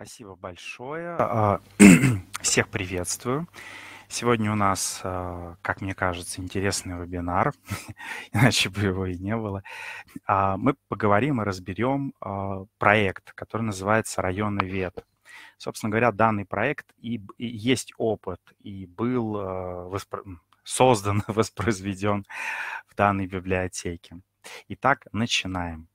Спасибо большое. А, Всех приветствую. Сегодня у нас, а, как мне кажется, интересный вебинар, иначе бы его и не было. А, мы поговорим и разберем проект, который называется «Районный вет». Собственно говоря, данный проект и, и есть опыт, и был воспро... создан, воспроизведен в данной библиотеке. Итак, начинаем.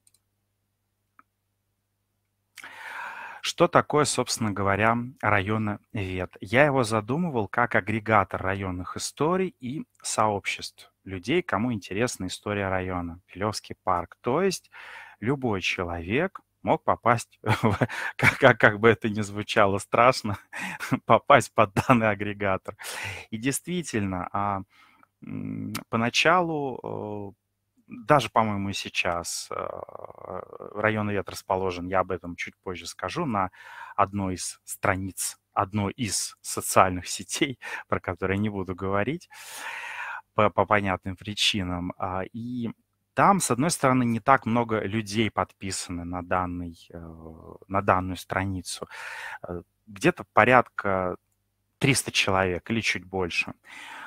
Что такое, собственно говоря, районы вет? Я его задумывал как агрегатор районных историй и сообществ людей, кому интересна история района, Пелевский парк. То есть любой человек мог попасть, как, как, как бы это ни звучало страшно, попасть под данный агрегатор. И действительно, а поначалу э, даже, по-моему, сейчас э, район лет расположен, я об этом чуть позже скажу, на одной из страниц одной из социальных сетей, про которые не буду говорить по, по понятным причинам. А, и там, с одной стороны, не так много людей подписаны на, данный, э, на данную страницу. Э, где-то порядка 300 человек или чуть больше.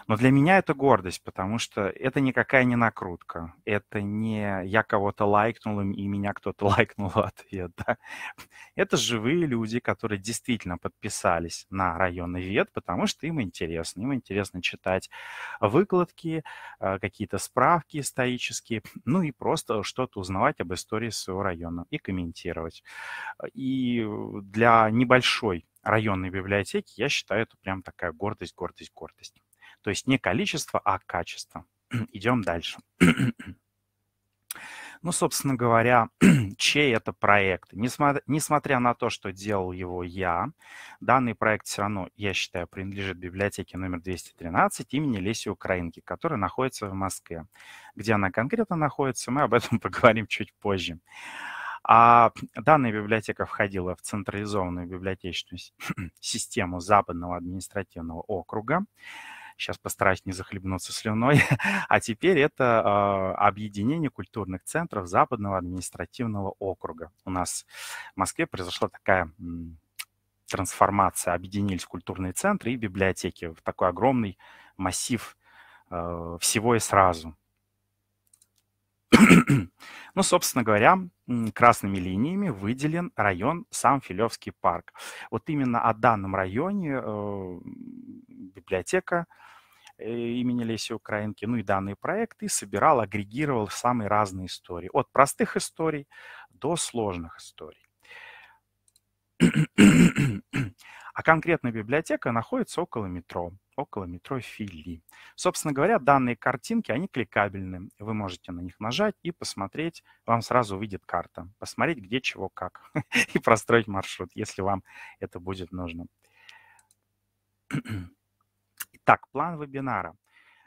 Но для меня это гордость, потому что это никакая не накрутка. Это не я кого-то лайкнул, и меня кто-то лайкнул в а ответ. Да? Это живые люди, которые действительно подписались на районный вет, потому что им интересно. Им интересно читать выкладки, э, какие-то справки исторические, ну и просто что-то узнавать об истории своего района и комментировать. И для небольшой районной библиотеки, я считаю, это прям такая гордость, гордость, гордость. То есть не количество, а качество. Идем дальше. Ну, собственно говоря, чей это проект? Несмотря, несмотря на то, что делал его я, данный проект все равно, я считаю, принадлежит библиотеке номер 213 имени Леси Украинки, которая находится в Москве. Где она конкретно находится, мы об этом поговорим чуть позже. А данная библиотека входила в централизованную библиотечную систему Западного административного округа сейчас постараюсь не захлебнуться слюной, а теперь это а, объединение культурных центров Западного административного округа. У нас в Москве произошла такая трансформация, объединились культурные центры и библиотеки в такой огромный массив э, всего и сразу. ну, собственно говоря, красными линиями выделен район сам Филевский парк. Вот именно о данном районе э, библиотека э, имени Леси Украинки, ну и данные проекты собирал, агрегировал самые разные истории. От простых историй до сложных историй. А конкретная библиотека находится около метро, около метро Фили. Собственно говоря, данные картинки, они кликабельны. Вы можете на них нажать и посмотреть. Вам сразу выйдет карта. Посмотреть, где, чего, как. И простроить маршрут, если вам это будет нужно. Итак, план вебинара.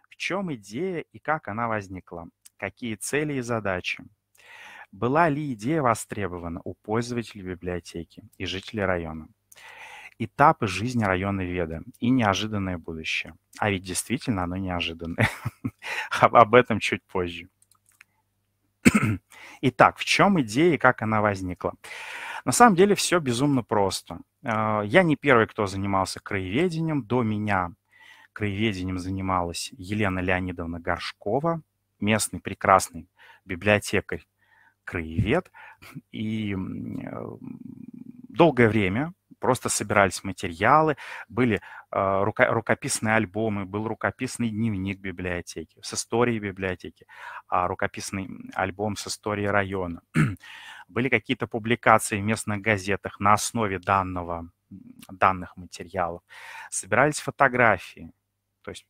В чем идея и как она возникла? Какие цели и задачи? Была ли идея востребована у пользователей библиотеки и жителей района? этапы жизни района Веда и неожиданное будущее. А ведь действительно оно неожиданное. Об этом чуть позже. Итак, в чем идея и как она возникла? На самом деле все безумно просто. Э, я не первый, кто занимался краеведением. До меня краеведением занималась Елена Леонидовна Горшкова, местный прекрасный библиотекарь, краевед. И э, долгое время просто собирались материалы, были а, рукописные альбомы, был рукописный дневник библиотеки с историей библиотеки, а рукописный альбом с историей района. были какие-то публикации в местных газетах на основе данного, данных материалов. Собирались фотографии, то есть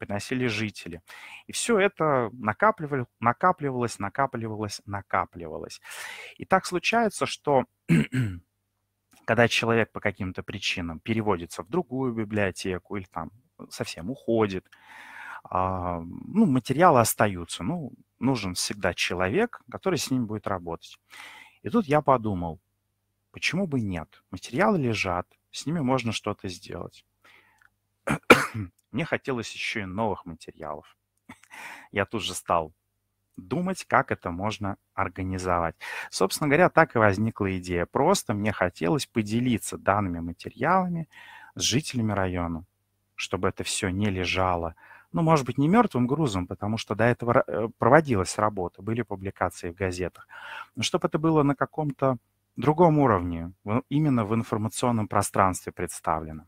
приносили жители. И все это накапливалось, накапливалось, накапливалось, накапливалось. И так случается, что когда человек по каким-то причинам переводится в другую библиотеку или там совсем уходит, а, ну, материалы остаются, ну, нужен всегда человек, который с ним будет работать. И тут я подумал, почему бы нет? Материалы лежат, с ними можно что-то сделать. Мне хотелось еще и новых материалов. Я тут же стал думать, как это можно организовать. Собственно говоря, так и возникла идея. Просто мне хотелось поделиться данными материалами с жителями района, чтобы это все не лежало ну, может быть, не мертвым грузом, потому что до этого э, проводилась работа, были публикации в газетах, но чтобы это было на каком-то другом уровне, именно в информационном пространстве представлено.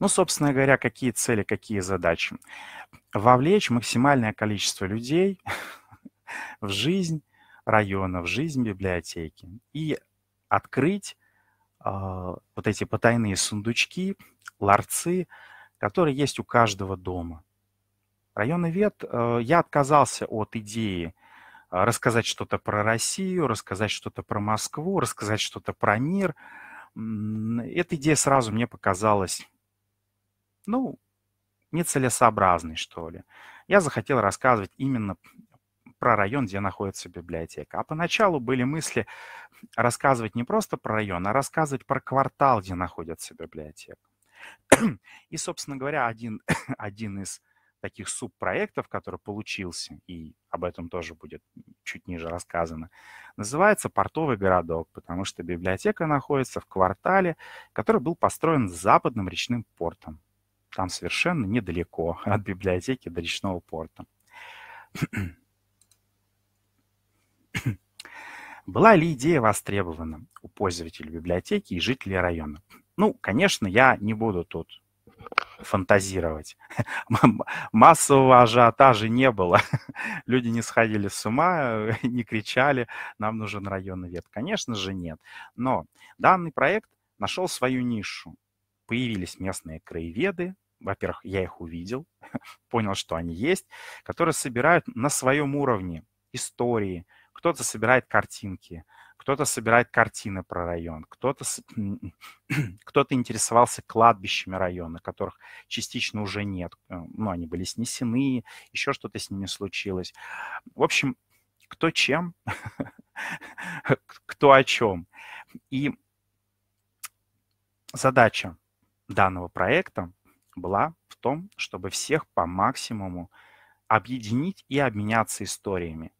Ну, собственно говоря, какие цели, какие задачи? Вовлечь максимальное количество людей в жизнь района, в жизнь библиотеки и открыть э, вот эти потайные сундучки, ларцы, которые есть у каждого дома. Районный вет, э, я отказался от идеи э, рассказать что-то про Россию, рассказать что-то про Москву, рассказать что-то про мир – эта идея сразу мне показалась, ну, нецелесообразной, что ли. Я захотел рассказывать именно про район, где находится библиотека. А поначалу были мысли рассказывать не просто про район, а рассказывать про квартал, где находится библиотека. И, собственно говоря, один, один из таких субпроектов, который получился, и об этом тоже будет чуть ниже рассказано, называется «Портовый городок», потому что библиотека находится в квартале, который был построен с западным речным портом. Там совершенно недалеко от библиотеки до речного порта. Была ли идея востребована у пользователей библиотеки и жителей района? Ну, конечно, я не буду тут фантазировать. Массового ажиотажа не было. Люди не сходили с ума, не кричали, нам нужен районный вет. Конечно же, нет. Но данный проект нашел свою нишу. Появились местные краеведы, во-первых, я их увидел, понял, что они есть, которые собирают на своем уровне истории, кто-то собирает картинки, кто-то собирает картины про район, кто-то кто интересовался кладбищами района, которых частично уже нет. Э, но ну, они были снесены, еще что-то с ними случилось. В общем, кто чем, кто о чем. И задача данного проекта была в том, чтобы всех по максимуму объединить и обменяться историями.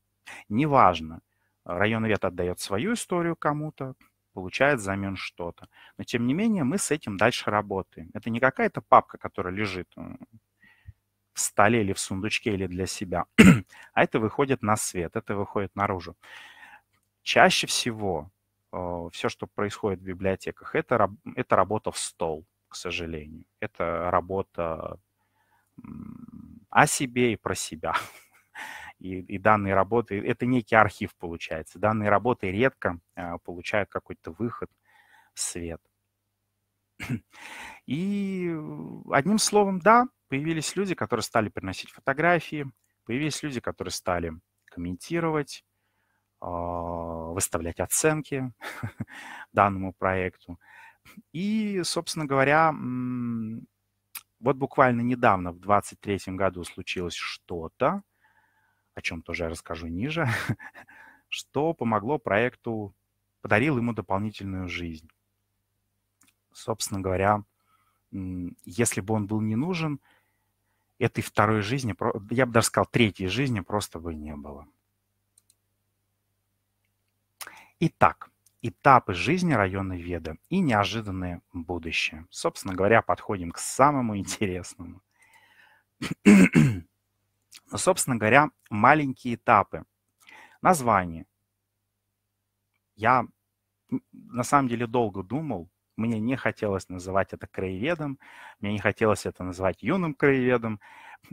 Неважно, Район вет отдает свою историю кому-то, получает взамен что-то. Но тем не менее мы с этим дальше работаем. Это не какая-то папка, которая лежит э, в столе или в сундучке или для себя, а это выходит на свет, это выходит наружу. Чаще всего э, все, что происходит в библиотеках, это, это работа в стол, к сожалению. Это работа о себе и про себя. и, и данные работы, это некий архив получается. Данные работы редко а, получают какой-то выход в свет. И э, одним словом, да, появились люди, которые стали приносить фотографии, появились люди, которые стали комментировать, а, выставлять оценки данному проекту. И, собственно говоря, вот буквально недавно, в 23 году, случилось что-то, о чем тоже я расскажу ниже, что помогло проекту, подарил ему дополнительную жизнь. Собственно говоря, если бы он был не нужен, этой второй жизни, я бы даже сказал, третьей жизни просто бы не было. Итак, этапы жизни района Веда и неожиданное будущее. Собственно говоря, подходим к самому интересному. Но, ну, собственно говоря, маленькие этапы. Название. Я на самом деле долго думал, мне не хотелось называть это краеведом, мне не хотелось это называть юным краеведом.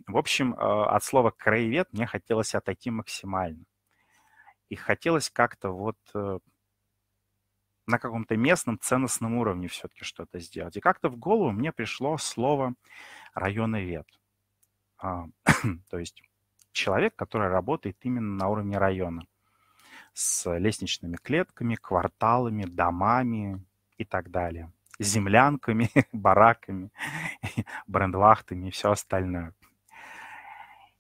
В общем, э, от слова краевед мне хотелось отойти максимально. И хотелось как-то вот э, на каком-то местном ценностном уровне все-таки что-то сделать. И как-то в голову мне пришло слово районовед. А, то есть человек, который работает именно на уровне района с лестничными клетками, кварталами, домами и так далее, землянками, бараками, брендвахтами и все остальное.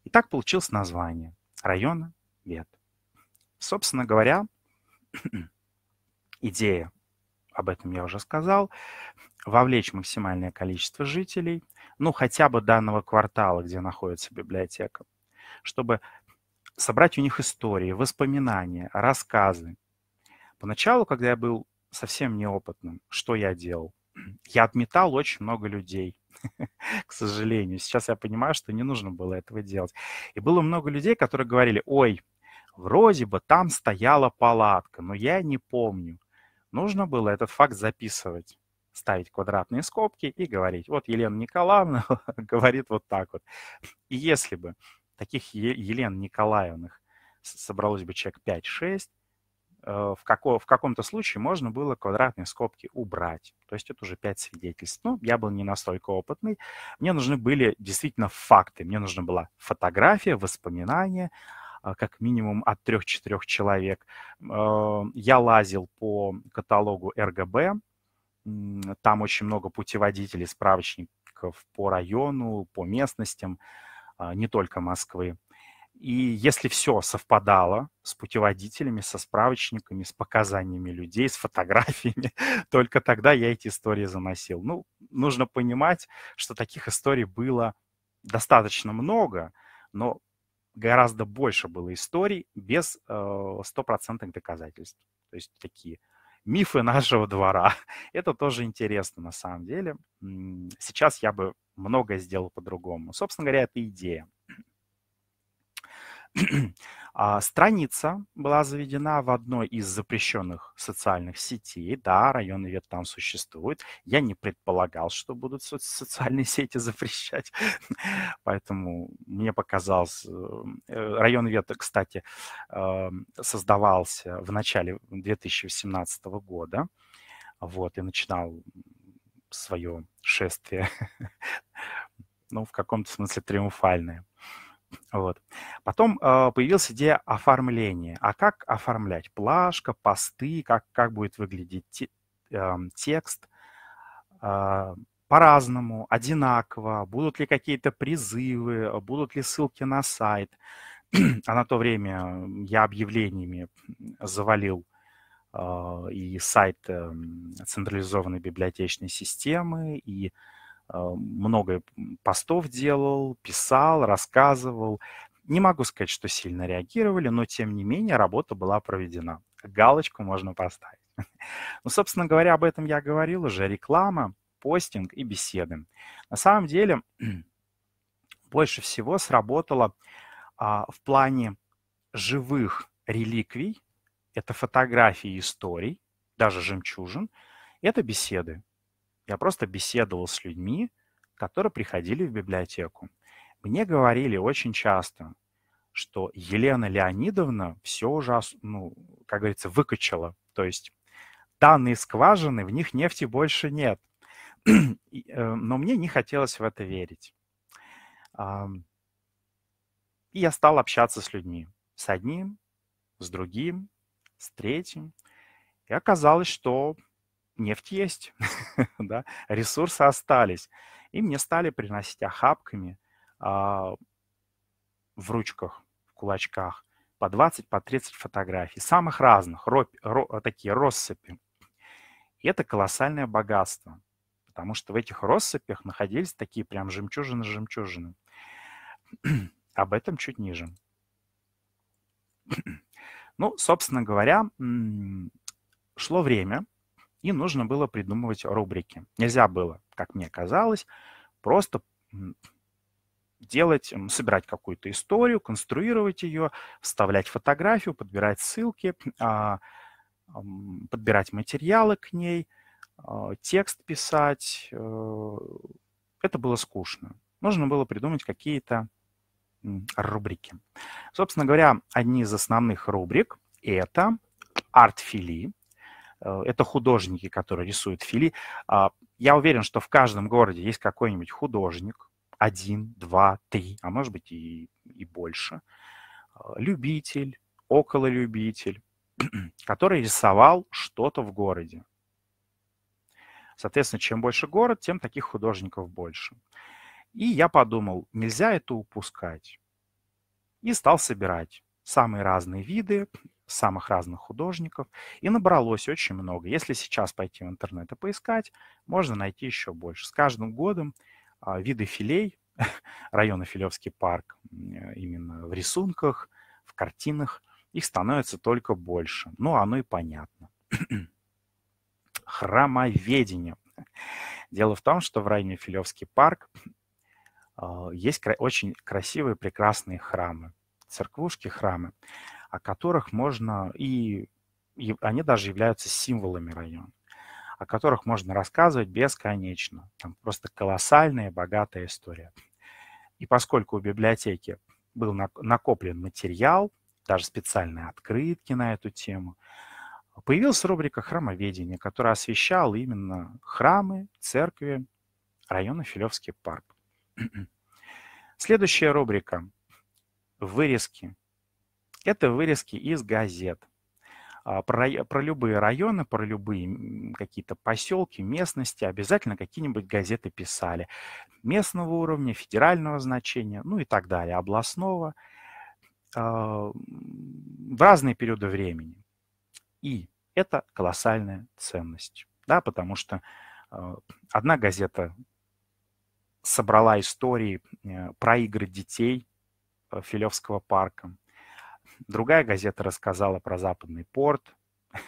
И так получилось название района вет. Собственно говоря, идея, об этом я уже сказал, вовлечь максимальное количество жителей, ну, хотя бы данного квартала, где находится библиотека, чтобы собрать у них истории, воспоминания, рассказы. Поначалу, когда я был совсем неопытным, что я делал? Я отметал очень много людей, к сожалению. Сейчас я понимаю, что не нужно было этого делать. И было много людей, которые говорили, ой, вроде бы там стояла палатка, но я не помню. Нужно было этот факт записывать ставить квадратные скобки и говорить, вот Елена Николаевна говорит вот так вот. И если бы таких Елен Николаевных собралось бы человек 5-6, э, в, како, в каком-то случае можно было квадратные скобки убрать. То есть это уже пять свидетельств. Ну, я был не настолько опытный. Мне нужны были действительно факты. Мне нужна была фотография, воспоминания, а, как минимум от трех-четырех человек. Э, я лазил по каталогу РГБ, там очень много путеводителей, справочников по району, по местностям, а, не только Москвы. И если все совпадало с путеводителями, со справочниками, с показаниями людей, с фотографиями, только тогда я эти истории заносил. Ну, нужно понимать, что таких историй было достаточно много, но гораздо больше было историй без э, стопроцентных доказательств. То есть такие мифы нашего двора. Это тоже интересно на самом деле. Сейчас я бы многое сделал по-другому. Собственно говоря, это идея. А, страница была заведена в одной из запрещенных социальных сетей. Да, районный веб там существует. Я не предполагал, что будут социальные сети запрещать. Поэтому мне показалось... Э, э, район веб, кстати, эм, создавался в начале 2018 года. Вот, и начинал свое шествие, ну, в каком-то смысле триумфальное. Вот. Потом э, появилась идея оформления. А как оформлять? Плашка, посты, как, как будет выглядеть те, э, текст. Э, по-разному, одинаково. Будут ли какие-то призывы, будут ли ссылки на сайт. а на то время я объявлениями завалил э, и сайт э, централизованной библиотечной системы, и э, а, много постов делал, писал, рассказывал. Не могу сказать, что сильно реагировали, но тем не менее работа была проведена. Галочку можно поставить. Ну, собственно говоря, об этом я говорил уже. Реклама, постинг и беседы. На самом деле больше всего сработало а, в плане живых реликвий. Это фотографии историй, даже жемчужин. Это беседы. Я просто беседовал с людьми, которые приходили в библиотеку. Мне говорили очень часто, что Елена Леонидовна все уже, ну, как говорится, выкачала. То есть данные скважины, в них нефти больше нет. Э, но мне не хотелось в это верить. И я стал общаться с людьми. С одним, с другим, с третьим. И оказалось, что нефть есть, да, ресурсы остались. И мне стали приносить охапками а, в ручках, в кулачках по 20, по 30 фотографий, самых разных, ро, ро, а, такие россыпи. И это колоссальное богатство, потому что в этих россыпях находились такие прям жемчужины-жемчужины. Об этом чуть ниже. ну, собственно говоря, шло время, и нужно было придумывать рубрики. Нельзя было, как мне казалось, просто делать, собирать какую-то историю, конструировать ее, вставлять фотографию, подбирать ссылки, а, подбирать материалы к ней, а, текст писать. Э, это было скучно. Нужно было придумать какие-то рубрики. Собственно говоря, одни из основных рубрик – это артфили, Э, это художники, которые рисуют фили. А, я уверен, что в каждом городе есть какой-нибудь художник, один, два, три, а может быть и, и больше, а, любитель, окололюбитель, который рисовал что-то в городе. Соответственно, чем больше город, тем таких художников больше. И я подумал, нельзя это упускать. И стал собирать самые разные виды самых разных художников, и набралось очень много. Если сейчас пойти в интернет и поискать, можно найти еще больше. С каждым годом а, виды филей района Филевский парк э, именно в рисунках, в картинах, их становится только больше. Ну, оно и понятно. Храмоведение. Дело в том, что в районе Филевский парк а, есть очень красивые, прекрасные храмы, церквушки, храмы о которых можно, и, и они даже являются символами района, о которых можно рассказывать бесконечно. Там просто колоссальная богатая история. И поскольку у библиотеки был накоплен материал, даже специальные открытки на эту тему, появилась рубрика «Храмоведение», которая освещала именно храмы, церкви района Филевский парк. Следующая рубрика – вырезки это вырезки из газет. А, про, про любые районы, про любые какие-то поселки, местности обязательно какие-нибудь газеты писали. Местного уровня, федерального значения, ну и так далее, областного, а, в разные периоды времени. И это колоссальная ценность, да, потому что а, одна газета собрала истории э, про игры детей э, Филевского парка, Другая газета рассказала про западный порт,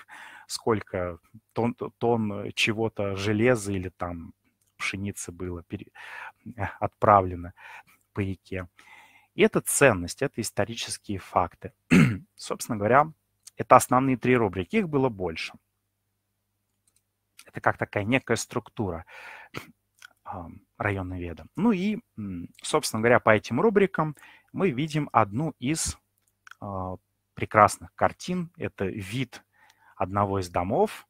сколько тон тон чего-то железа или там пшеницы было пере... отправлено по реке. И это ценность, это исторические факты. Собственно говоря, это основные три рубрики, их было больше. Это как такая некая структура района веда. Ну и, собственно говоря, по этим рубрикам мы видим одну из а, прекрасных картин. Это вид одного из домов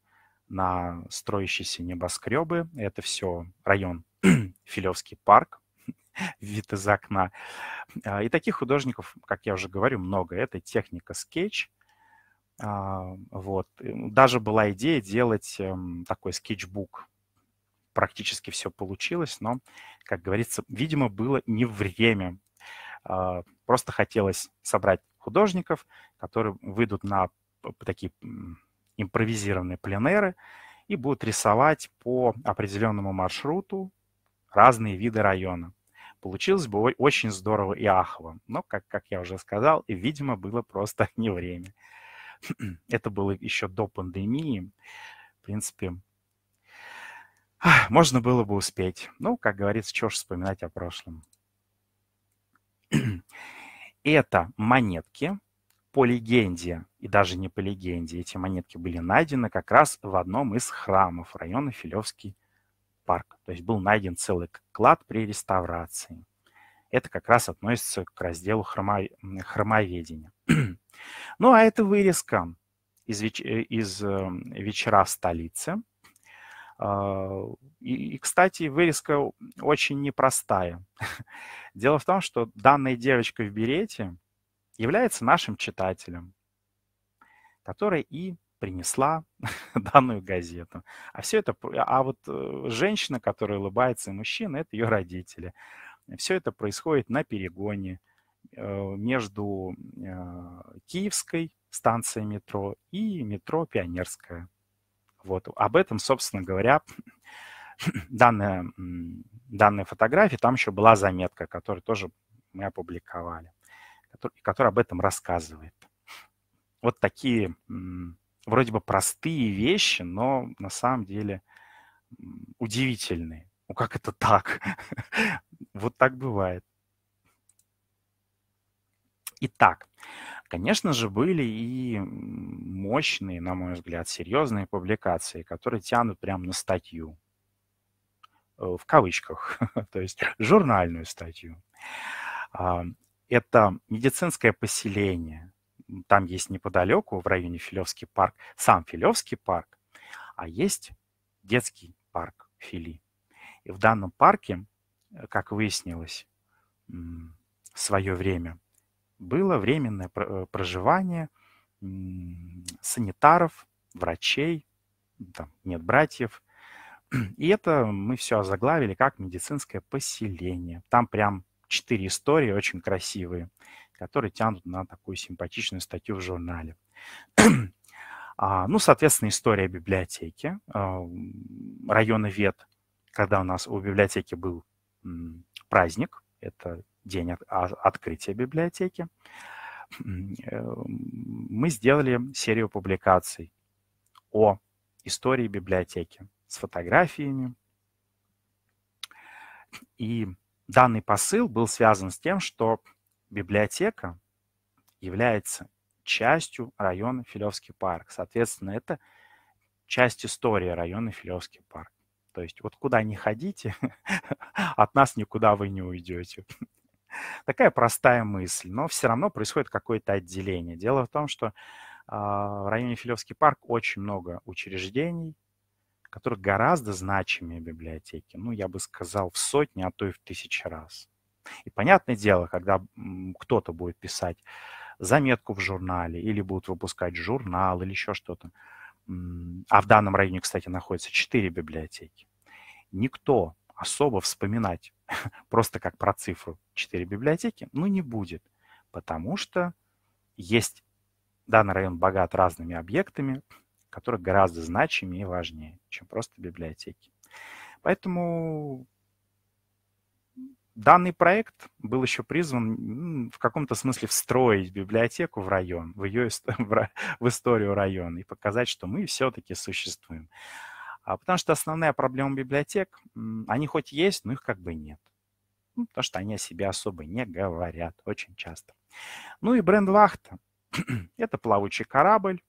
на строящиеся небоскребы. Это все район Филевский парк, вид из окна. А, и таких художников, как я уже говорю, много. Это техника скетч. А, вот. Даже была идея делать эм, такой скетчбук. Практически все получилось, но, как говорится, видимо, было не время а, просто хотелось собрать художников, которые выйдут на такие импровизированные пленеры и будут рисовать по определенному маршруту разные виды района. Получилось бы очень здорово и ахово, но, как, как я уже сказал, видимо, было просто не время. Это было еще до пандемии. В принципе, можно было бы успеть. Ну, как говорится, чего ж вспоминать о прошлом. Это монетки, по легенде, и даже не по легенде, эти монетки были найдены как раз в одном из храмов района Филевский парк. То есть был найден целый клад при реставрации. Это как раз относится к разделу хромо... хромоведения. ну а это вырезка из, веч... Э, из эм, вечера в столице. А, и, и, кстати, вырезка очень непростая. Дело в том, что данная девочка в берете является нашим читателем, которая и принесла данную газету. А все это, а, а вот э, женщина, которая улыбается, и мужчина, это ее родители. Все это происходит на перегоне э, между э, Киевской станцией метро и метро Пионерская. Вот. Об этом, собственно говоря, данная, данная фотография, там еще была заметка, которую тоже мы опубликовали, который, которая об этом рассказывает. Вот такие вроде бы простые вещи, но на самом деле удивительные. Ну как это так? вот так бывает. Итак, Конечно же, были и мощные, на мой взгляд, серьезные публикации, которые тянут прямо на статью, э, в кавычках, то есть журнальную статью. А, это медицинское поселение. Там есть неподалеку, в районе Филевский парк, сам Филевский парк, а есть детский парк Фили. И в данном парке, э, как выяснилось в свое время, было временное э, проживание санитаров, врачей, там нет братьев. И это мы все озаглавили как медицинское поселение. Там прям четыре истории очень красивые, которые тянут на такую симпатичную статью в журнале. А, ну, соответственно, история библиотеки а, района Вет, когда у нас у библиотеки был праздник, это день а, открытия библиотеки, э, мы сделали серию публикаций о истории библиотеки с фотографиями. И данный посыл был связан с тем, что библиотека является частью района Филевский парк. Соответственно, это часть истории района Филевский парк. То есть вот куда не ходите, от нас никуда вы не уйдете. Такая простая мысль, но все равно происходит какое-то отделение. Дело в том, что а, в районе Филевский парк очень много учреждений, которых гораздо значимее библиотеки. Ну, я бы сказал, в сотни, а то и в тысячи раз. И понятное дело, когда кто-то будет писать заметку в журнале или будут выпускать журнал или еще что-то, а в данном районе, кстати, находятся четыре библиотеки, никто особо вспоминать просто как про цифру 4 библиотеки, ну не будет, потому что есть данный район богат разными объектами, которые гораздо значимее и важнее, чем просто библиотеки. Поэтому данный проект был еще призван в каком-то смысле встроить библиотеку в район, в, ее, в историю района и показать, что мы все-таки существуем. А, потому что основная проблема библиотек, они хоть есть, но их как бы нет. Ну, потому что они о себе особо не говорят очень часто. Ну и бренд «Вахта» – это плавучий корабль,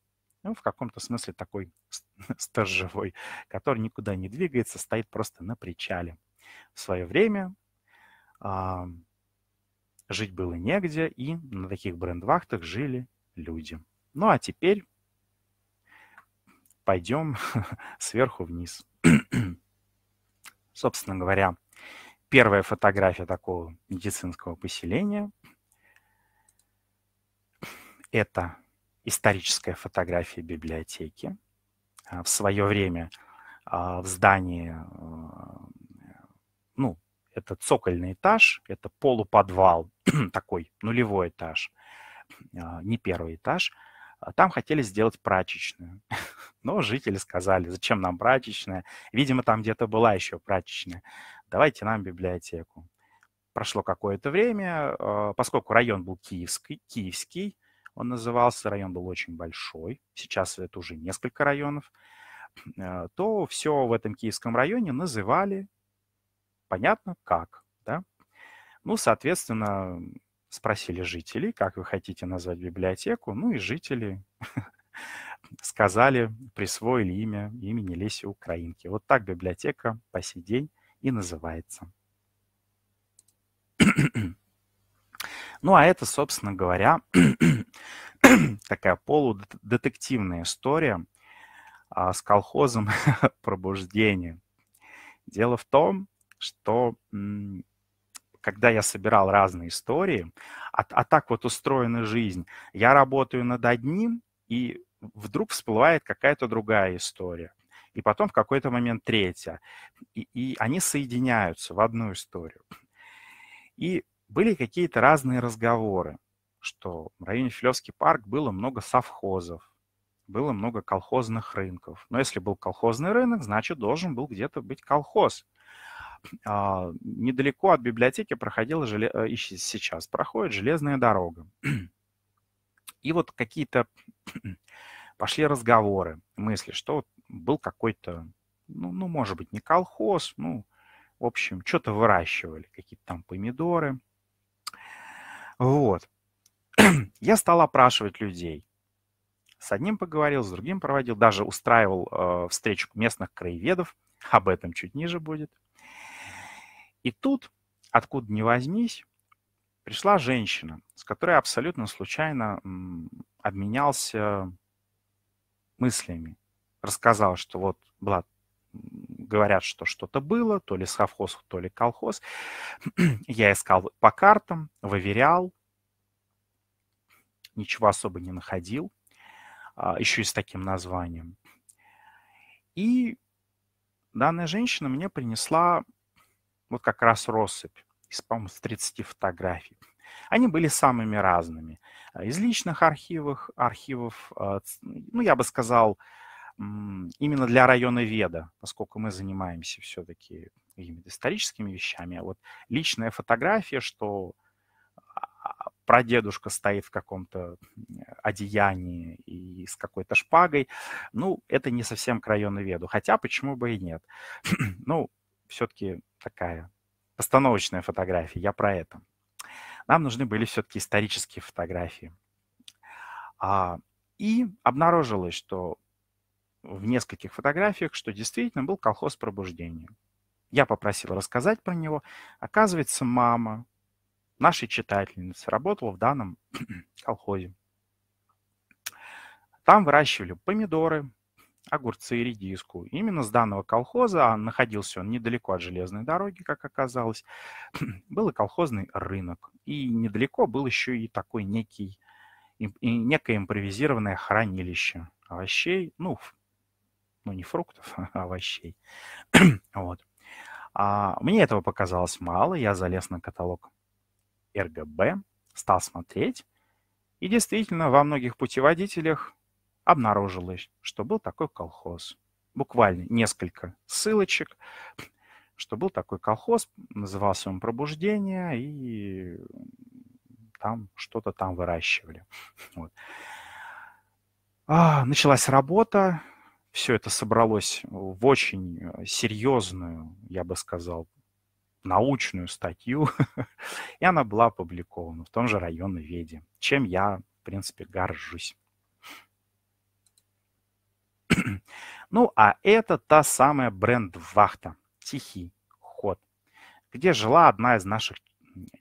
ну, в каком-то смысле такой сторожевой, который никуда не двигается, стоит просто на причале. В свое время а, жить было негде, и на таких брендвахтах жили люди. Ну а теперь пойдем сверху вниз. Собственно говоря, первая фотография такого медицинского поселения. Это историческая фотография библиотеки. А, в свое время а, в здании, э, ну, это цокольный этаж, это полуподвал, такой нулевой этаж, а, не первый этаж – а там хотели сделать прачечную. Но жители сказали, зачем нам прачечная? Видимо, там где-то была еще прачечная. Давайте нам библиотеку. Прошло какое-то время, а, поскольку район был киевский, киевский, он назывался, район был очень большой, сейчас это уже несколько районов, а, то все в этом киевском районе называли, понятно, как. Да? Ну, соответственно, спросили жителей, как вы хотите назвать библиотеку, ну и жители сказали, присвоили имя имени Леси Украинки. Вот так библиотека по сей день и называется. Ну, а это, собственно говоря, такая полудетективная история а, с колхозом пробуждения. Дело в том, что когда я собирал разные истории, а, а так вот устроена жизнь, я работаю над одним, и вдруг всплывает какая-то другая история. И потом в какой-то момент третья. И, и они соединяются в одну историю. И были какие-то разные разговоры, что в районе Филевский парк было много совхозов, было много колхозных рынков. Но если был колхозный рынок, значит, должен был где-то быть колхоз. А, недалеко от библиотеки проходила, э, и сейчас проходит железная дорога. И вот какие-то пошли разговоры, мысли, что был какой-то, ну, ну, может быть, не колхоз, ну, в общем, что-то выращивали, какие-то там помидоры. Вот. Я стал опрашивать людей. С одним поговорил, с другим проводил, даже устраивал э, встречу местных краеведов, об этом чуть ниже будет. И тут, откуда ни возьмись, пришла женщина, с которой абсолютно случайно обменялся мыслями. Рассказал, что вот была говорят, что что-то было, то ли совхоз, то ли колхоз. Я искал по картам, выверял, ничего особо не находил, а, еще и с таким названием. И данная женщина мне принесла вот как раз россыпь из, по-моему, 30 фотографий. Они были самыми разными. А, из личных архивов, архивов, ну, я бы сказал, именно для района Веда, поскольку мы занимаемся все-таки какими-то историческими вещами, а вот личная фотография, что а, прадедушка стоит в каком-то одеянии и с какой-то шпагой, ну, это не совсем к району Веду, хотя почему бы и нет. ну, все-таки такая постановочная фотография, я про это. Нам нужны были все-таки исторические фотографии. А, и обнаружилось, что в нескольких фотографиях, что действительно был колхоз пробуждения. Я попросил рассказать про него. Оказывается, мама нашей читательницы работала в данном колхозе. Там выращивали помидоры, огурцы и редиску. Именно с данного колхоза, а находился он недалеко от железной дороги, как оказалось, был и колхозный рынок. И недалеко был еще и такой некий, и некое импровизированное хранилище овощей, ну, ну не фруктов, а овощей. вот. А мне этого показалось мало, я залез на каталог РГБ, стал смотреть, и действительно во многих путеводителях обнаружилось, что был такой колхоз. Буквально несколько ссылочек, что был такой колхоз, назывался он «Пробуждение», и там что-то там выращивали. Вот. А, началась работа, все это собралось в очень э, серьезную, я бы сказал, научную статью, и она была опубликована в том же районной веде, чем я, в принципе, горжусь. ну, а это та самая бренд-вахта «Тихий ход», где жила одна из наших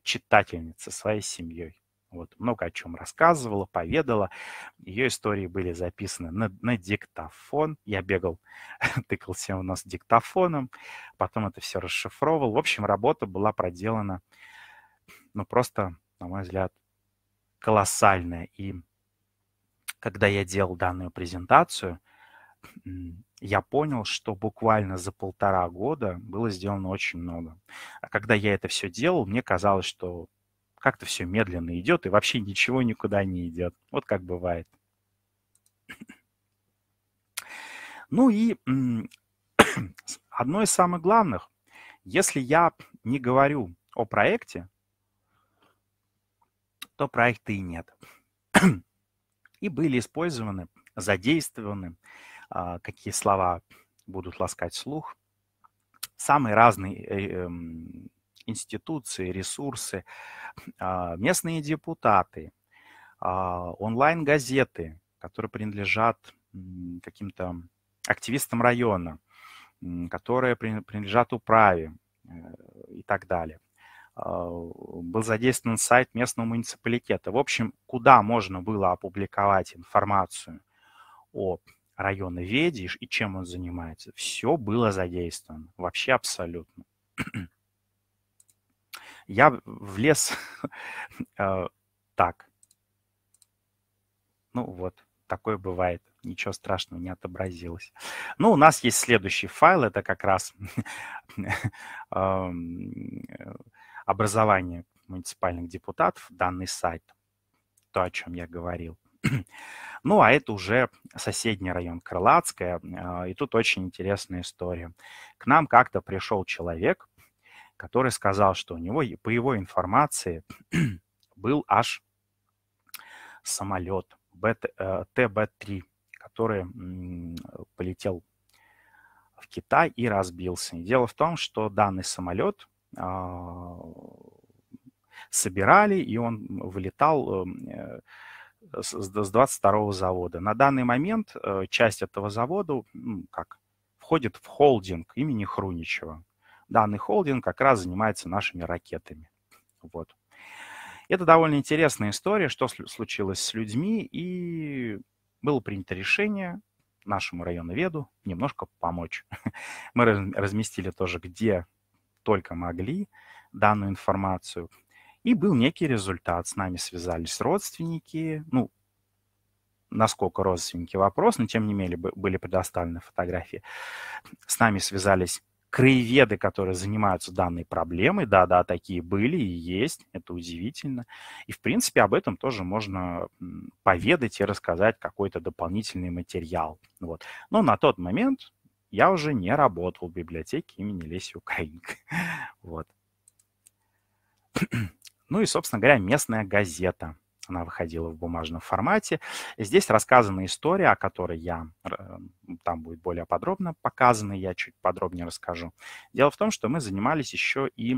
читательниц со своей семьей. Вот, много о чем рассказывала, поведала. Ее истории были записаны на, на диктофон. Я бегал, тыкался у нас диктофоном, потом это все расшифровывал. В общем, работа была проделана, ну, просто, на мой взгляд, колоссальная. И когда я делал данную презентацию – я понял, что буквально за полтора года было сделано очень много. А когда я это все делал, мне казалось, что как-то все медленно идет и вообще ничего никуда не идет. Вот как бывает. Ну и одно из самых главных, если я не говорю о проекте, то проекта и нет. И были использованы, задействованы а, какие слова будут ласкать слух. Самые разные э, эм, институции, ресурсы, а, местные депутаты, а, онлайн-газеты, которые принадлежат каким-то активистам района, которые принадлежат управе э, и так далее. Был задействован сайт местного муниципалитета. В общем, куда можно было опубликовать информацию о района Ведиш и чем он занимается. Все было задействовано, вообще абсолютно. Я влез э, так. Ну вот, такое бывает. Ничего страшного не отобразилось. Ну, у нас есть следующий файл. Это как раз эм, образование муниципальных депутатов, данный сайт, то, о чем я говорил. Ну, а это уже соседний район Крылатская, а, и тут очень интересная история. К нам как-то пришел человек, который сказал, что у него, по его информации, был аж самолет ТБ-3, э, который полетел в Китай и разбился. И дело в том, что данный самолет а, собирали, и он вылетал э, с 22-го завода. На данный момент э, часть этого завода ну, как, входит в холдинг имени Хруничева. Данный холдинг как раз занимается нашими ракетами. Вот. Это довольно интересная история, что случилось с людьми, и было принято решение нашему району Веду немножко помочь. Мы разместили тоже, где только могли данную информацию. И был некий результат. С нами связались родственники, ну, насколько родственники вопрос, но тем не менее были предоставлены фотографии. С нами связались краеведы, которые занимаются данной проблемой. Да-да, такие были и есть, это удивительно. И, в принципе, об этом тоже можно поведать и рассказать какой-то дополнительный материал. Вот. Но на тот момент я уже не работал в библиотеке имени Леси Украинка. Вот. Ну и, собственно говоря, местная газета. Она выходила в бумажном формате. Здесь рассказана история, о которой я э, там будет более подробно показана, я чуть подробнее расскажу. Дело в том, что мы занимались еще и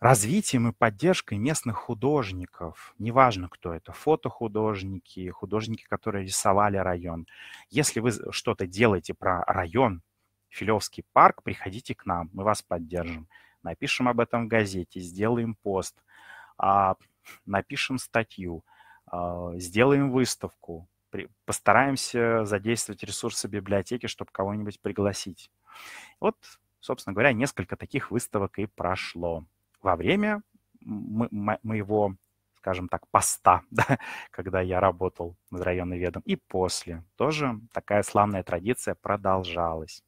развитием и поддержкой местных художников. Неважно, кто это, фотохудожники, художники, которые рисовали район. Если вы что-то делаете про район, Филевский парк, приходите к нам, мы вас поддержим напишем об этом в газете, сделаем пост, а, напишем статью, а, сделаем выставку, постараемся задействовать ресурсы библиотеки, чтобы кого-нибудь пригласить. Вот, собственно говоря, несколько таких выставок и прошло во время моего, скажем так, поста, да, когда я работал над районным ведом, и после. Тоже такая славная традиция продолжалась.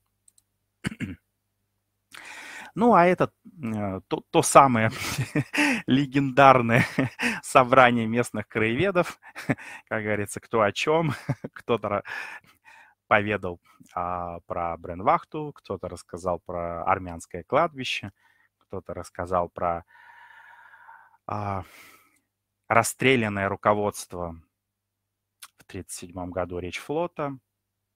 Ну, а это э, то, то самое легендарное собрание местных краеведов, как говорится, кто о чем, кто-то поведал а, про Бренвахту, кто-то рассказал про армянское кладбище, кто-то рассказал про а, расстрелянное руководство в 1937 году речь флота.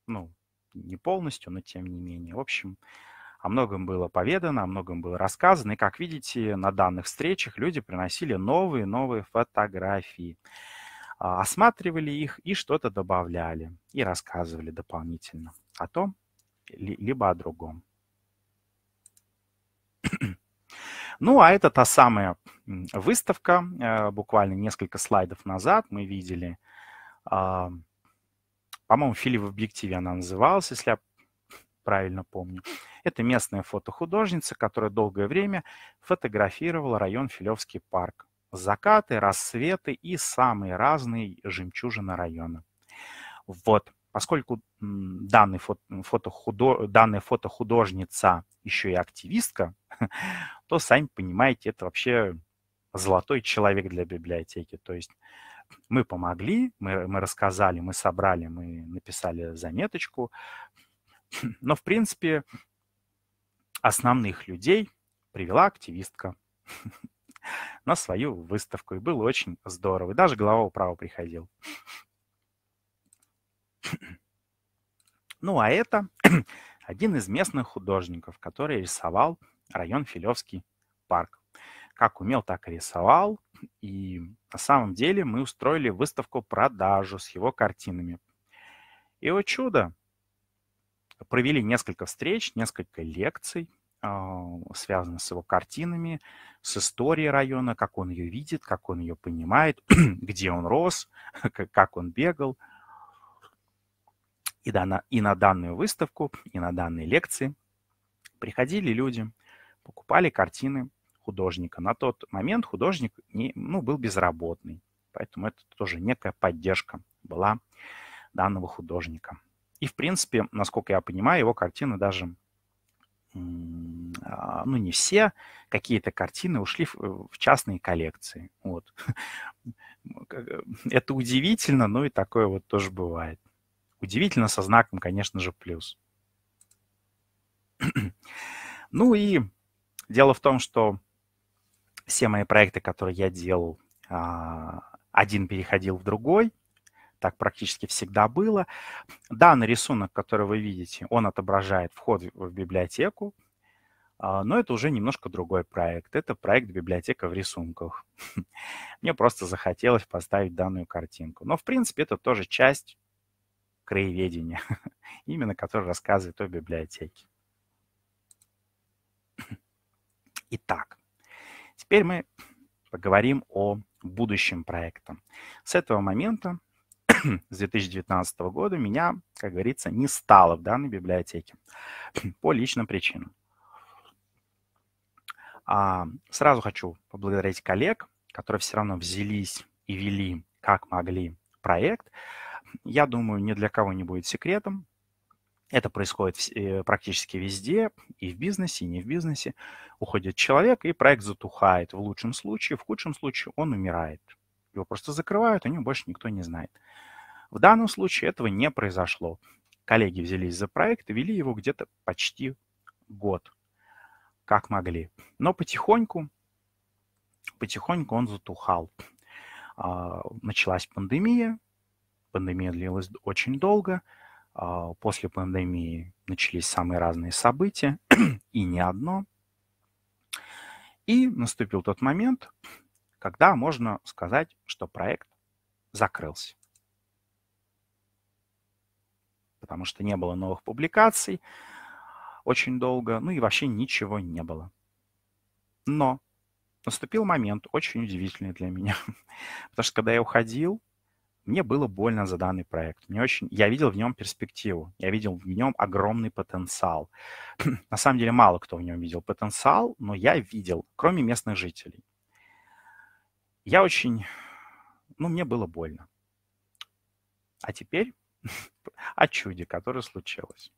Ну, не полностью, но тем не менее. В общем, о многом было поведано, о многом было рассказано. И, как видите, на данных встречах люди приносили новые-новые фотографии, а, осматривали их и что-то добавляли, и рассказывали дополнительно о том, либо о другом. Ну, а это та самая выставка. Э, буквально несколько слайдов назад мы видели, а, по-моему, «Фили в объективе» она называлась, если я правильно помню. Это местная фотохудожница, которая долгое время фотографировала район Филевский парк. Закаты, рассветы и самые разные жемчужины района. Вот, поскольку данный фото, фотохудо, данная фотохудожница еще и активистка, то, сами понимаете, это вообще золотой человек для библиотеки. То есть мы помогли, мы, мы рассказали, мы собрали, мы написали заметочку, Но, в принципе, основных людей привела активистка на свою выставку. И было очень здорово. И даже глава управа приходил. Ну, а это один из местных художников, который рисовал район Филевский парк. Как умел, так и рисовал. И на самом деле мы устроили выставку-продажу с его картинами. И, вот чудо, провели несколько встреч, несколько лекций, связанных с его картинами, с историей района, как он ее видит, как он ее понимает, где он рос, как он бегал. И, на, и на данную выставку, и на данные лекции приходили люди, покупали картины художника. На тот момент художник не, ну, был безработный, поэтому это тоже некая поддержка была данного художника. И, в принципе, насколько я понимаю, его картины даже, а, ну, не все, какие-то картины ушли э, в частные коллекции. Вот. Э, это удивительно, но и такое вот тоже бывает. Удивительно со знаком, конечно же, плюс. Ну и дело в том, что все мои проекты, которые я делал, а, один переходил в другой – так практически всегда было. Данный рисунок, который вы видите, он отображает вход в библиотеку, а, но это уже немножко другой проект. Это проект «Библиотека в рисунках». Мне просто захотелось поставить данную картинку. Но, в принципе, это тоже часть краеведения, именно который рассказывает о библиотеке. Итак, теперь мы поговорим о будущем проекта. С этого момента с 2019 года меня, как говорится, не стало в данной библиотеке по личным причинам. А, сразу хочу поблагодарить коллег, которые все равно взялись и вели, как могли, проект. Я думаю, ни для кого не будет секретом. Это происходит э, практически везде, и в бизнесе, и не в бизнесе. Уходит человек, и проект затухает. В лучшем случае, в худшем случае он умирает. Его просто закрывают, о нем больше никто не знает. В данном случае этого не произошло. Коллеги взялись за проект и вели его где-то почти год, как могли. Но потихоньку, потихоньку он затухал. А, началась пандемия, пандемия длилась очень долго. А, после пандемии начались самые разные события, и не одно. И наступил тот момент, когда можно сказать, что проект закрылся. потому что не было новых публикаций очень долго, ну и вообще ничего не было. Но наступил момент очень удивительный для меня, потому что когда я уходил, мне было больно за данный проект. Мне очень, я видел в нем перспективу, я видел в нем огромный потенциал. На самом деле мало кто в нем видел потенциал, но я видел, кроме местных жителей. Я очень, ну, мне было больно. А теперь о чуде, которое случилось.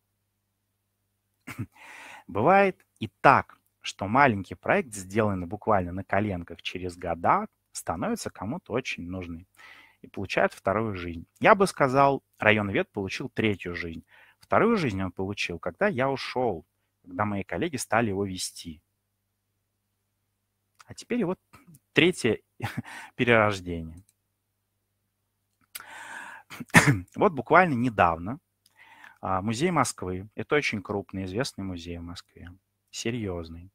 Бывает и так, что маленький проект, сделанный буквально на коленках через года, становится кому-то очень нужным и получает вторую жизнь. Я бы сказал, район Вет получил третью жизнь. Вторую жизнь он получил, когда я ушел, когда мои коллеги стали его вести. А теперь вот третье перерождение. вот буквально недавно а, Музей Москвы, это очень крупный, известный музей в Москве, серьезный.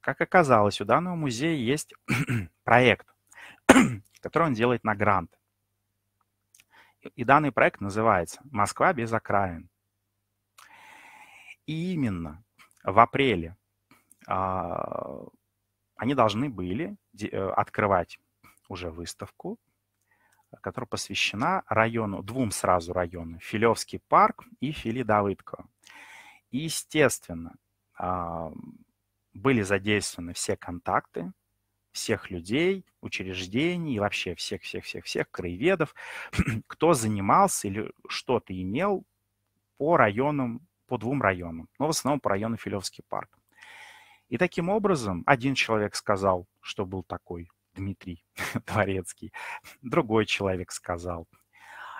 Как оказалось, у данного музея есть проект, который он делает на грант. И данный проект называется «Москва без окраин». И именно в апреле а, они должны были э, открывать уже выставку которая посвящена району, двум сразу районам, Филевский парк и Фили Давыдко. И, естественно, а, были задействованы все контакты всех людей, учреждений и вообще всех-всех-всех-всех краеведов, кто занимался или что-то имел по районам, по двум районам, но в основном по району Филевский парк. И таким образом один человек сказал, что был такой Дмитрий Дворецкий, другой человек сказал.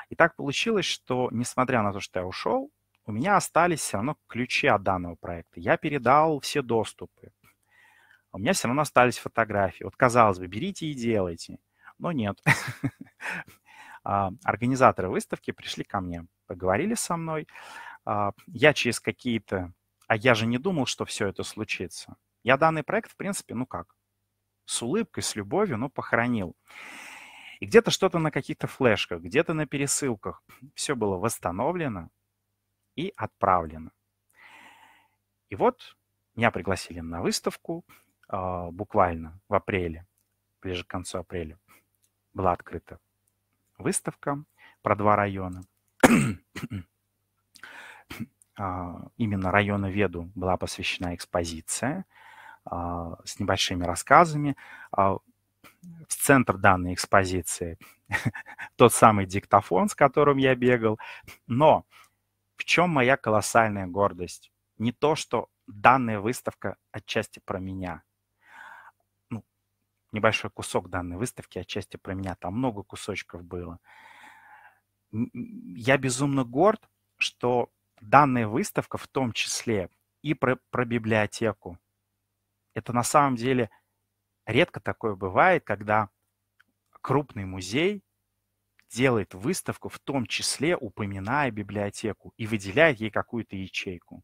И так получилось, что несмотря на то, что я ушел, у меня остались все равно ключи от данного проекта. Я передал все доступы. У меня все равно остались фотографии. Вот казалось бы, берите и делайте. Но нет. А, организаторы выставки пришли ко мне, поговорили со мной. А, я через какие-то... А я же не думал, что все это случится. Я данный проект, в принципе, ну как, с улыбкой, с любовью, но похоронил. И где-то что-то на каких-то флешках, где-то на пересылках. Все было восстановлено и отправлено. И вот меня пригласили на выставку а, буквально в апреле, ближе к концу апреля. Была открыта выставка про два района. А, именно района Веду была посвящена экспозиция. А, с небольшими рассказами. А, в центр данной экспозиции тот самый диктофон, с которым я бегал. Но в чем моя колоссальная гордость? Не то, что данная выставка отчасти про меня. Ну, небольшой кусок данной выставки отчасти про меня. Там много кусочков было. Я безумно горд, что данная выставка в том числе и про, про библиотеку, это на самом деле редко такое бывает, когда крупный музей делает выставку, в том числе упоминая библиотеку и выделяя ей какую-то ячейку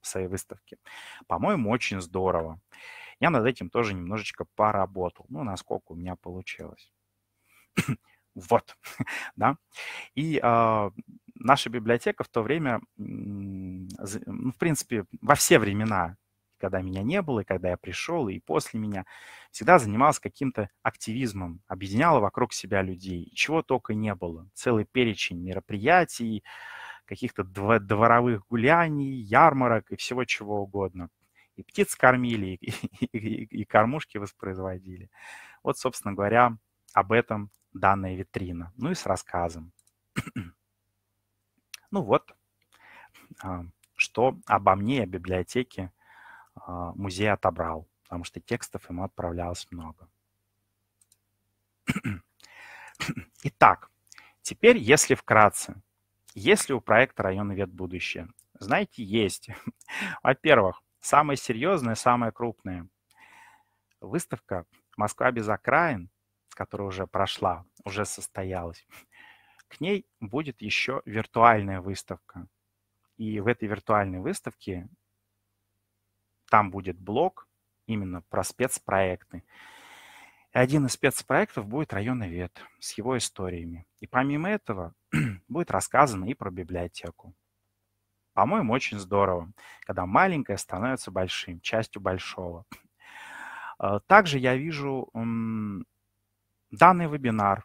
в своей выставке. По-моему, очень здорово. Я над этим тоже немножечко поработал, ну, насколько у меня получилось. Вот, да. И э, наша библиотека в то время, ну, в принципе, во все времена когда меня не было, и когда я пришел, и после меня, всегда занималась каким-то активизмом, объединяла вокруг себя людей, чего только не было. Целый перечень мероприятий, каких-то дворовых гуляний, ярмарок и всего чего угодно. И птиц кормили, и, и, и кормушки воспроизводили. Вот, собственно говоря, об этом данная витрина. Ну и с рассказом. ну вот, а, что обо мне и о библиотеке а, музей отобрал, потому что текстов ему отправлялось много. Итак, теперь если вкратце, если у проекта «Район вет будущее», знаете, есть. Во-первых, самое серьезное, самое крупное. Выставка «Москва без окраин», которая уже прошла, уже состоялась, к ней будет еще виртуальная выставка. И в этой виртуальной выставке там будет блок именно про спецпроекты. И один из спецпроектов будет районный вет с его историями. И помимо этого будет рассказано и про библиотеку. По-моему, очень здорово, когда маленькое становится большим, частью большого. Э, также я вижу данный вебинар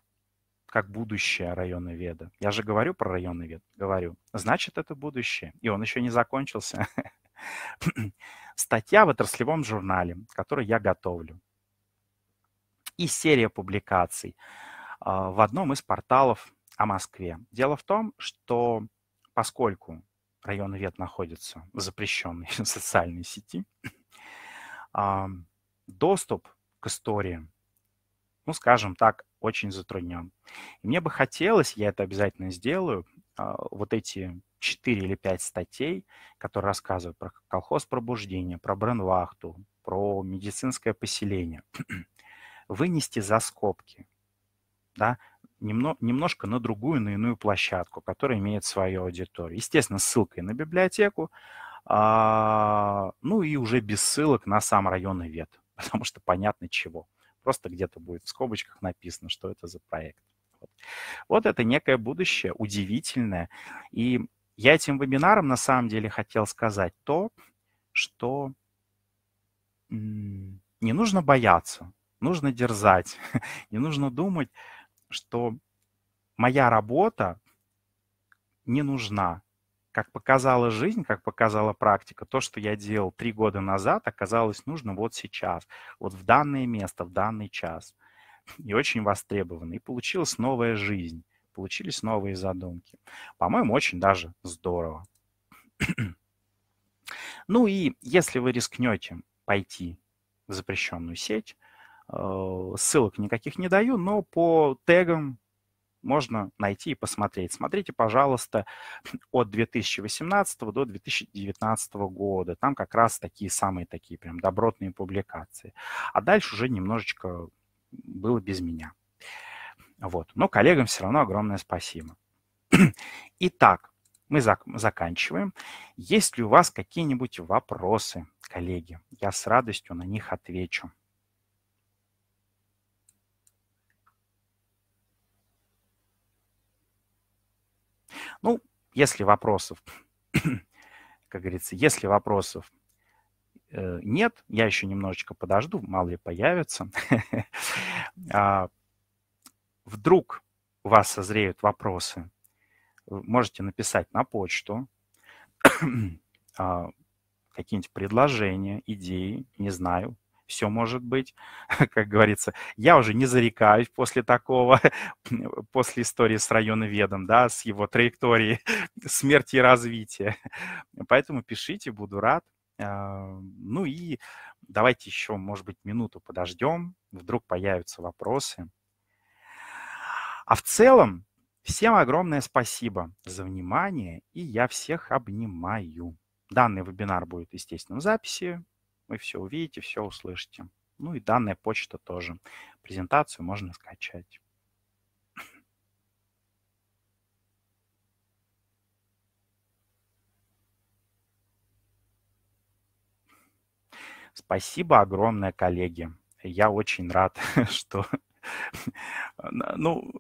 как будущее района Веда. Я же говорю про районный Вед, говорю. Значит, это будущее. И он еще не закончился. статья в отраслевом журнале, который я готовлю, и серия публикаций а, в одном из порталов о Москве. Дело в том, что поскольку район Вет находится в запрещенной социальной сети, а, доступ к истории, ну, скажем так, очень затруднен. И мне бы хотелось, я это обязательно сделаю, а, вот эти 4 или 5 статей, которые рассказывают про колхоз пробуждения, про бренвахту, про медицинское поселение, вынести за скобки, да, немножко на другую, на иную площадку, которая имеет свою аудиторию. Естественно, ссылкой на библиотеку, а, ну и уже без ссылок на сам районный вет, потому что понятно чего. Просто где-то будет в скобочках написано, что это за проект. Вот это некое будущее, удивительное. И я этим вебинаром на самом деле хотел сказать то, что не нужно бояться, нужно дерзать, не нужно думать, что моя работа не нужна. Как показала жизнь, как показала практика, то, что я делал три года назад, оказалось нужно вот сейчас, вот в данное место, в данный час и очень востребованы. И получилась новая жизнь, получились новые задумки. По-моему, очень даже здорово. ну и если вы рискнете пойти в запрещенную сеть, э, ссылок никаких не даю, но по тегам можно найти и посмотреть. Смотрите, пожалуйста, от 2018 до 2019 года. Там как раз такие самые такие прям добротные публикации. А дальше уже немножечко было без меня. Вот. Но коллегам все равно огромное спасибо. Итак, мы зак заканчиваем. Есть ли у вас какие-нибудь вопросы, коллеги? Я с радостью на них отвечу. Ну, если вопросов, как говорится, если вопросов Э, нет, я еще немножечко подожду, мало ли появится. А вдруг у вас созреют вопросы, можете написать на почту а, какие-нибудь предложения, идеи, не знаю, все может быть, как говорится. Я уже не зарекаюсь после такого, после истории с районоведом, да, с его траекторией смерти и развития. Поэтому пишите, буду рад. А, ну и давайте еще, может быть, минуту подождем, вдруг появятся вопросы. А в целом, всем огромное спасибо за внимание, и я всех обнимаю. Данный вебинар будет, естественно, в записи. Вы все увидите, все услышите. Ну и данная почта тоже. Презентацию можно скачать. Спасибо огромное, коллеги. Я очень рад, что... Ну,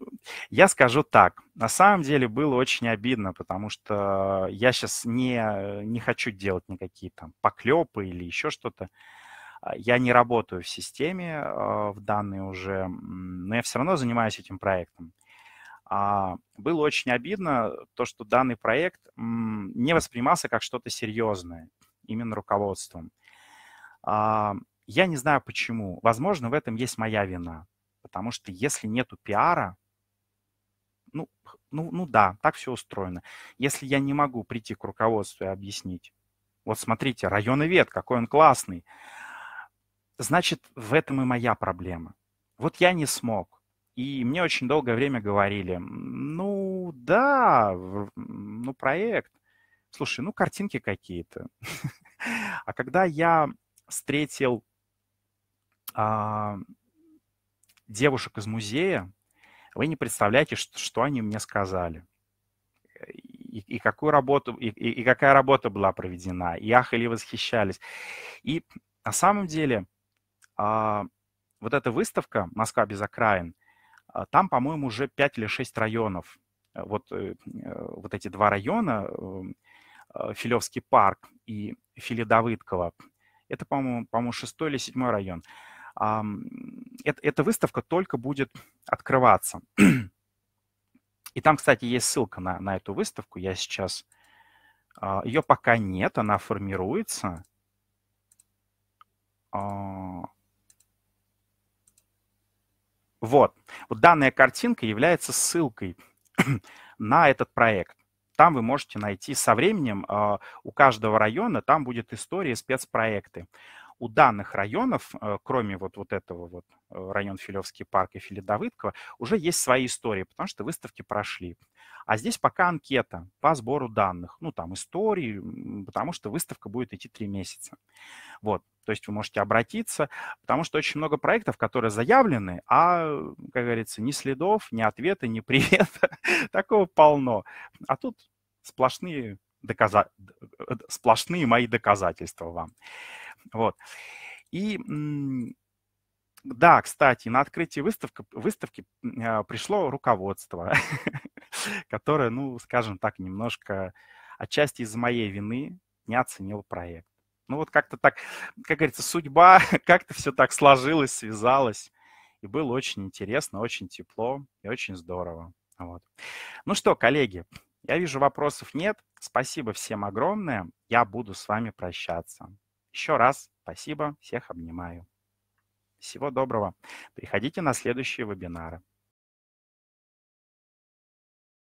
я скажу так. На самом деле было очень обидно, потому что я сейчас не, не хочу делать никакие там поклепы или еще что-то. А, я не работаю в системе а, в данной уже, но я все равно занимаюсь этим проектом. А, было очень обидно то, что данный проект не воспринимался как что-то серьезное именно руководством. А, я не знаю почему. Возможно, в этом есть моя вина. Потому что если нету пиара, ну, ну, ну да, так все устроено. Если я не могу прийти к руководству и объяснить, вот смотрите, районный вет, какой он классный, значит, в этом и моя проблема. Вот я не смог. И мне очень долгое время говорили, ну да, ну проект. Слушай, ну картинки какие-то. А когда я встретил а, девушек из музея. Вы не представляете, что, что они мне сказали. И, и какую работу, и, и, и какая работа была проведена, и ахали восхищались. И на самом деле а, вот эта выставка «Москва без окраин», а, там, по-моему, уже 5 или 6 районов. Вот, э, вот эти два района, э, э, Филевский парк и Филидовыткова, это, по-моему, по шестой или седьмой район. Эта выставка только будет открываться. И там, кстати, есть ссылка на, на эту выставку. Я сейчас... А, Ее пока нет, она формируется. А. Вот. вот данная картинка является ссылкой на этот проект. Там вы можете найти со временем а, у каждого района, там будет история, спецпроекты. У данных районов, э, кроме вот, вот этого вот э, район Филевский парк и Филидовыдково, уже есть свои истории, потому что выставки прошли. А здесь пока анкета по сбору данных, ну, там, истории, потому что выставка будет идти три месяца. Вот, то есть вы можете обратиться, потому что очень много проектов, которые заявлены, а, как говорится, ни следов, ни ответа, ни привета, такого полно. А тут сплошные, доказа... Э, сплошные мои доказательства вам. Вот. И да, кстати, на открытие выставки, выставки пришло руководство, которое, ну, скажем так, немножко отчасти из за моей вины не оценило проект. Ну вот как-то так, как говорится, судьба, как-то все так сложилось, связалось. И было очень интересно, очень тепло и очень здорово. Вот. Ну что, коллеги, я вижу, вопросов нет. Спасибо всем огромное. Я буду с вами прощаться. Еще раз спасибо, всех обнимаю. Всего доброго. Приходите на следующие вебинары.